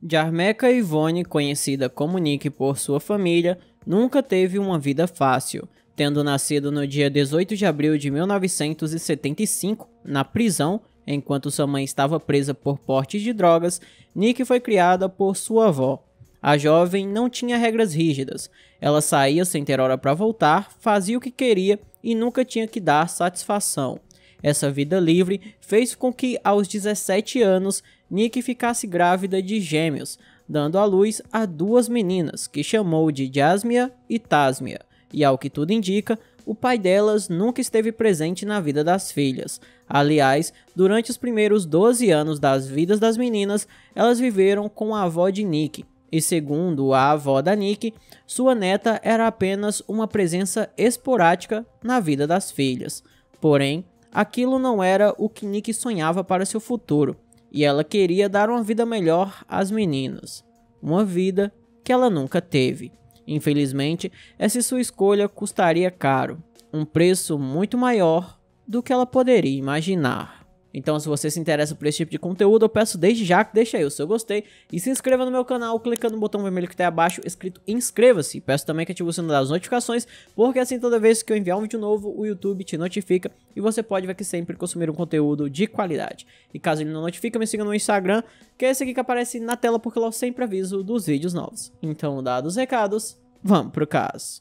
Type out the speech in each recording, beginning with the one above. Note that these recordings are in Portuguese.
Jarmeca Ivone, conhecida como Nick por sua família, nunca teve uma vida fácil, tendo nascido no dia 18 de abril de 1975, na prisão, enquanto sua mãe estava presa por porte de drogas, Nick foi criada por sua avó. A jovem não tinha regras rígidas. Ela saía sem ter hora para voltar, fazia o que queria e nunca tinha que dar satisfação. Essa vida livre fez com que, aos 17 anos, Nick ficasse grávida de gêmeos, dando à luz a duas meninas, que chamou de Jasmia e Tasmia, e ao que tudo indica, o pai delas nunca esteve presente na vida das filhas. Aliás, durante os primeiros 12 anos das vidas das meninas, elas viveram com a avó de Nick, e segundo a avó da Nick, sua neta era apenas uma presença esporádica na vida das filhas. Porém, Aquilo não era o que Nick sonhava para seu futuro, e ela queria dar uma vida melhor às meninas. Uma vida que ela nunca teve. Infelizmente, essa sua escolha custaria caro, um preço muito maior do que ela poderia imaginar. Então, se você se interessa por esse tipo de conteúdo, eu peço desde já que deixe aí o seu gostei e se inscreva no meu canal clicando no botão vermelho que está abaixo escrito inscreva-se. Peço também que ative o sino das notificações, porque assim toda vez que eu enviar um vídeo novo, o YouTube te notifica e você pode ver que sempre consumir um conteúdo de qualidade. E caso ele não notifique, me siga no Instagram, que é esse aqui que aparece na tela, porque lá eu sempre aviso dos vídeos novos. Então, dados os recados, vamos pro caso.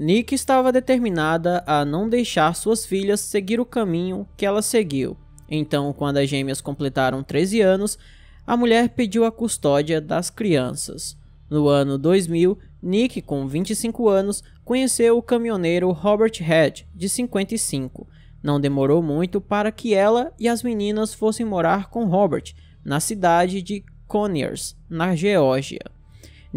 Nick estava determinada a não deixar suas filhas seguir o caminho que ela seguiu. Então, quando as gêmeas completaram 13 anos, a mulher pediu a custódia das crianças. No ano 2000, Nick, com 25 anos, conheceu o caminhoneiro Robert Head, de 55. Não demorou muito para que ela e as meninas fossem morar com Robert, na cidade de Conyers, na Geórgia.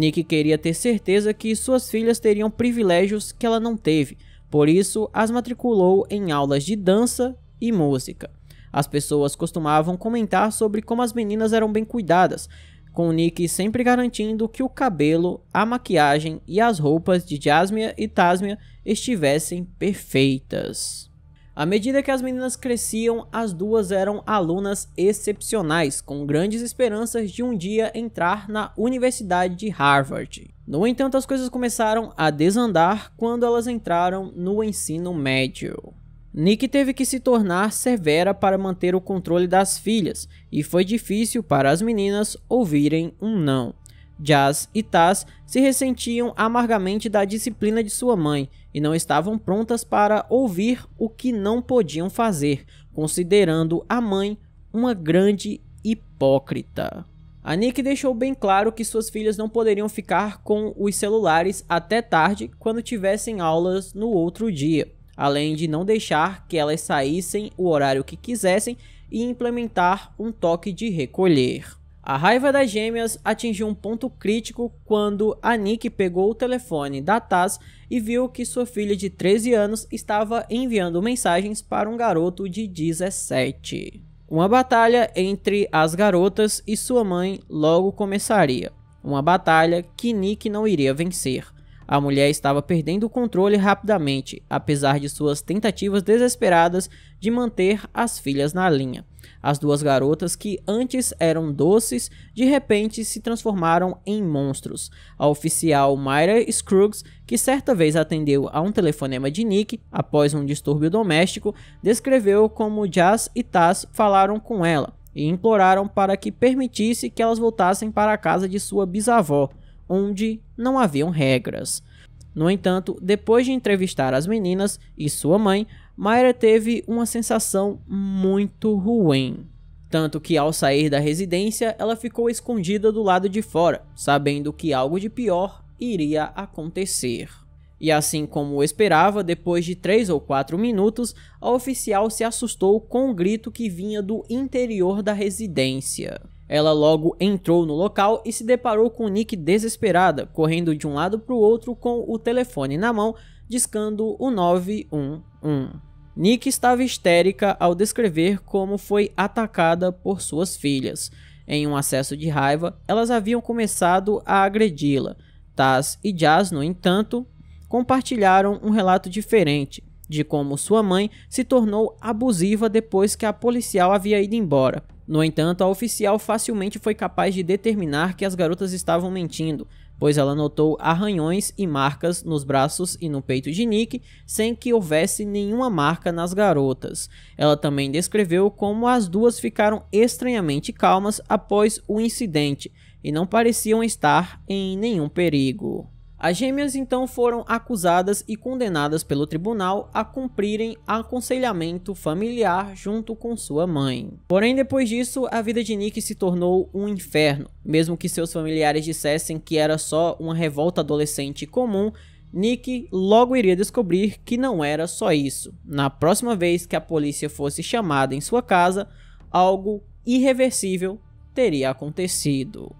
Nick queria ter certeza que suas filhas teriam privilégios que ela não teve, por isso as matriculou em aulas de dança e música. As pessoas costumavam comentar sobre como as meninas eram bem cuidadas, com Nick sempre garantindo que o cabelo, a maquiagem e as roupas de Jasmine e Tasmia estivessem perfeitas. À medida que as meninas cresciam, as duas eram alunas excepcionais, com grandes esperanças de um dia entrar na Universidade de Harvard. No entanto, as coisas começaram a desandar quando elas entraram no ensino médio. Nick teve que se tornar severa para manter o controle das filhas, e foi difícil para as meninas ouvirem um não. Jazz e Taz se ressentiam amargamente da disciplina de sua mãe e não estavam prontas para ouvir o que não podiam fazer, considerando a mãe uma grande hipócrita. A Nick deixou bem claro que suas filhas não poderiam ficar com os celulares até tarde quando tivessem aulas no outro dia, além de não deixar que elas saíssem o horário que quisessem e implementar um toque de recolher. A raiva das gêmeas atingiu um ponto crítico quando a Nick pegou o telefone da Taz e viu que sua filha de 13 anos estava enviando mensagens para um garoto de 17. Uma batalha entre as garotas e sua mãe logo começaria. Uma batalha que Nick não iria vencer. A mulher estava perdendo o controle rapidamente, apesar de suas tentativas desesperadas de manter as filhas na linha. As duas garotas, que antes eram doces, de repente se transformaram em monstros. A oficial Myra Scruggs, que certa vez atendeu a um telefonema de Nick após um distúrbio doméstico, descreveu como Jazz e Taz falaram com ela e imploraram para que permitisse que elas voltassem para a casa de sua bisavó, onde não haviam regras. No entanto, depois de entrevistar as meninas e sua mãe, Mayra teve uma sensação muito ruim. Tanto que ao sair da residência, ela ficou escondida do lado de fora, sabendo que algo de pior iria acontecer. E assim como esperava, depois de 3 ou 4 minutos, a oficial se assustou com o um grito que vinha do interior da residência. Ela logo entrou no local e se deparou com Nick desesperada, correndo de um lado para o outro com o telefone na mão, discando o 911. Nick estava histérica ao descrever como foi atacada por suas filhas. Em um acesso de raiva, elas haviam começado a agredi-la. Taz e Jazz, no entanto, compartilharam um relato diferente de como sua mãe se tornou abusiva depois que a policial havia ido embora. No entanto, a oficial facilmente foi capaz de determinar que as garotas estavam mentindo, pois ela notou arranhões e marcas nos braços e no peito de Nick, sem que houvesse nenhuma marca nas garotas. Ela também descreveu como as duas ficaram estranhamente calmas após o incidente e não pareciam estar em nenhum perigo. As gêmeas então foram acusadas e condenadas pelo tribunal a cumprirem aconselhamento familiar junto com sua mãe. Porém, depois disso, a vida de Nick se tornou um inferno. Mesmo que seus familiares dissessem que era só uma revolta adolescente comum, Nick logo iria descobrir que não era só isso. Na próxima vez que a polícia fosse chamada em sua casa, algo irreversível teria acontecido.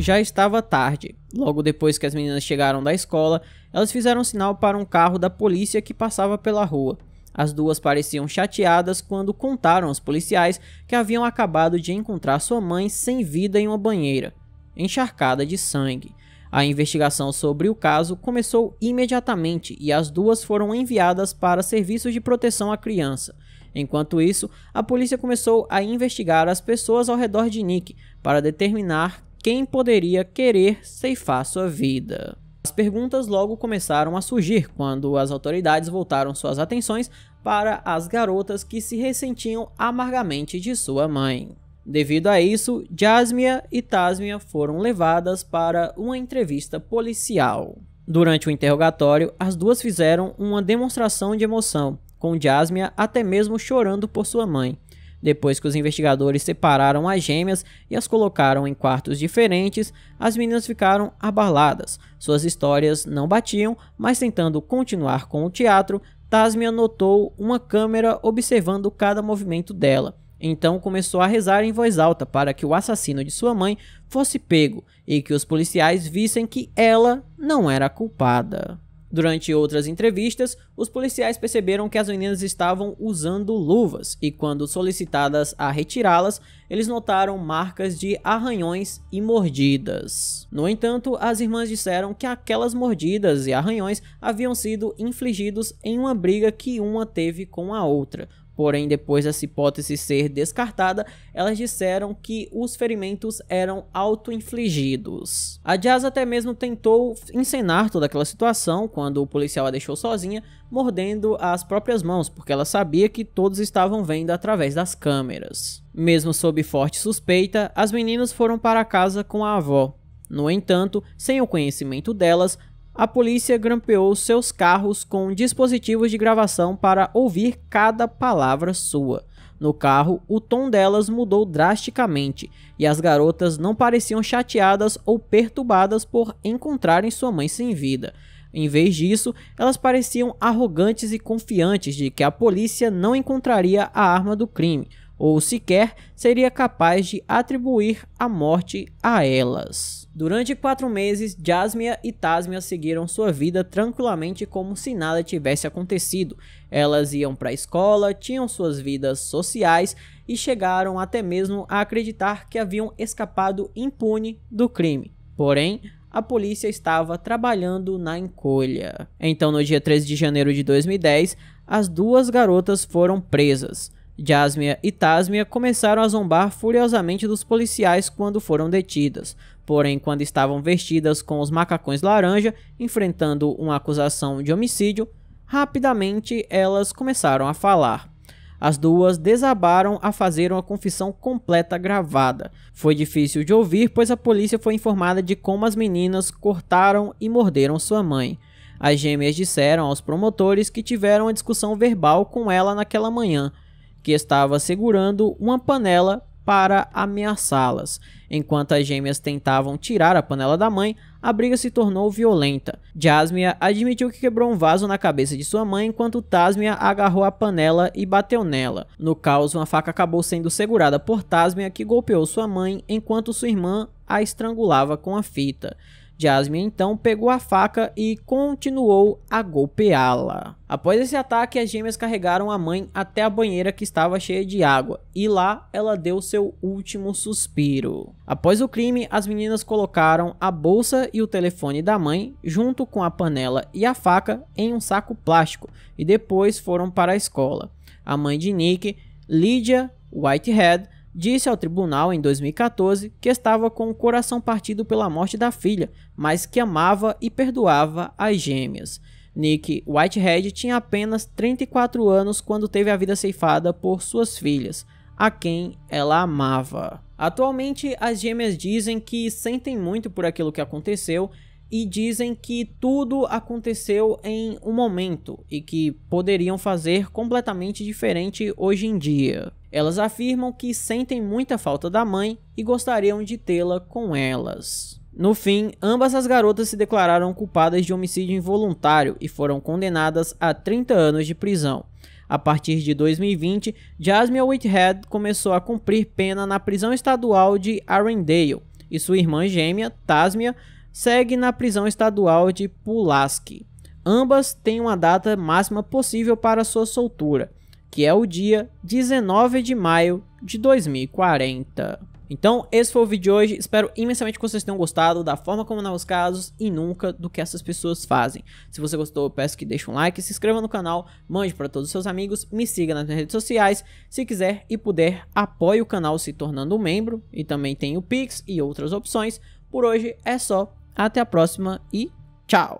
Já estava tarde. Logo depois que as meninas chegaram da escola, elas fizeram sinal para um carro da polícia que passava pela rua. As duas pareciam chateadas quando contaram aos policiais que haviam acabado de encontrar sua mãe sem vida em uma banheira, encharcada de sangue. A investigação sobre o caso começou imediatamente e as duas foram enviadas para serviços de proteção à criança. Enquanto isso, a polícia começou a investigar as pessoas ao redor de Nick para determinar quem poderia querer ceifar sua vida. As perguntas logo começaram a surgir quando as autoridades voltaram suas atenções para as garotas que se ressentiam amargamente de sua mãe. Devido a isso, Jasmia e Tasmia foram levadas para uma entrevista policial. Durante o interrogatório, as duas fizeram uma demonstração de emoção, com Jasmia até mesmo chorando por sua mãe, depois que os investigadores separaram as gêmeas e as colocaram em quartos diferentes, as meninas ficaram abaladas. Suas histórias não batiam, mas tentando continuar com o teatro, Tasmia notou uma câmera observando cada movimento dela. Então começou a rezar em voz alta para que o assassino de sua mãe fosse pego e que os policiais vissem que ela não era culpada. Durante outras entrevistas, os policiais perceberam que as meninas estavam usando luvas e, quando solicitadas a retirá-las, eles notaram marcas de arranhões e mordidas. No entanto, as irmãs disseram que aquelas mordidas e arranhões haviam sido infligidos em uma briga que uma teve com a outra, porém depois dessa hipótese ser descartada, elas disseram que os ferimentos eram auto-infligidos. A Jazz até mesmo tentou encenar toda aquela situação quando o policial a deixou sozinha, mordendo as próprias mãos, porque ela sabia que todos estavam vendo através das câmeras. Mesmo sob forte suspeita, as meninas foram para casa com a avó. No entanto, sem o conhecimento delas, a polícia grampeou seus carros com dispositivos de gravação para ouvir cada palavra sua. No carro, o tom delas mudou drasticamente e as garotas não pareciam chateadas ou perturbadas por encontrarem sua mãe sem vida. Em vez disso, elas pareciam arrogantes e confiantes de que a polícia não encontraria a arma do crime, ou sequer seria capaz de atribuir a morte a elas. Durante quatro meses, Jasmia e Tasmia seguiram sua vida tranquilamente como se nada tivesse acontecido. Elas iam para a escola, tinham suas vidas sociais e chegaram até mesmo a acreditar que haviam escapado impune do crime. Porém, a polícia estava trabalhando na encolha. Então, no dia 13 de janeiro de 2010, as duas garotas foram presas. Jasmia e Tasmia começaram a zombar furiosamente dos policiais quando foram detidas, porém quando estavam vestidas com os macacões laranja, enfrentando uma acusação de homicídio, rapidamente elas começaram a falar. As duas desabaram a fazer uma confissão completa gravada. Foi difícil de ouvir, pois a polícia foi informada de como as meninas cortaram e morderam sua mãe. As gêmeas disseram aos promotores que tiveram uma discussão verbal com ela naquela manhã, que estava segurando uma panela para ameaçá-las. Enquanto as gêmeas tentavam tirar a panela da mãe, a briga se tornou violenta. Jasmia admitiu que quebrou um vaso na cabeça de sua mãe, enquanto Tasmia agarrou a panela e bateu nela. No caos, uma faca acabou sendo segurada por Tasmia, que golpeou sua mãe enquanto sua irmã a estrangulava com a fita. Jasmine então pegou a faca e continuou a golpeá-la. Após esse ataque, as gêmeas carregaram a mãe até a banheira que estava cheia de água, e lá ela deu seu último suspiro. Após o crime, as meninas colocaram a bolsa e o telefone da mãe, junto com a panela e a faca, em um saco plástico e depois foram para a escola. A mãe de Nick, Lydia Whitehead, disse ao tribunal em 2014 que estava com o coração partido pela morte da filha, mas que amava e perdoava as gêmeas. Nick Whitehead tinha apenas 34 anos quando teve a vida ceifada por suas filhas, a quem ela amava. Atualmente, as gêmeas dizem que sentem muito por aquilo que aconteceu e dizem que tudo aconteceu em um momento e que poderiam fazer completamente diferente hoje em dia. Elas afirmam que sentem muita falta da mãe e gostariam de tê-la com elas. No fim, ambas as garotas se declararam culpadas de homicídio involuntário e foram condenadas a 30 anos de prisão. A partir de 2020, Jasmine Whitehead começou a cumprir pena na prisão estadual de Arendale e sua irmã gêmea, Tasmia, segue na prisão estadual de Pulaski. Ambas têm uma data máxima possível para sua soltura, que é o dia 19 de maio de 2040. Então, esse foi o vídeo de hoje. Espero imensamente que vocês tenham gostado da forma como narro casos e nunca do que essas pessoas fazem. Se você gostou, eu peço que deixe um like, se inscreva no canal, mande para todos os seus amigos, me siga nas minhas redes sociais. Se quiser e puder, apoie o canal se tornando um membro e também tem o Pix e outras opções. Por hoje é só. Até a próxima e tchau!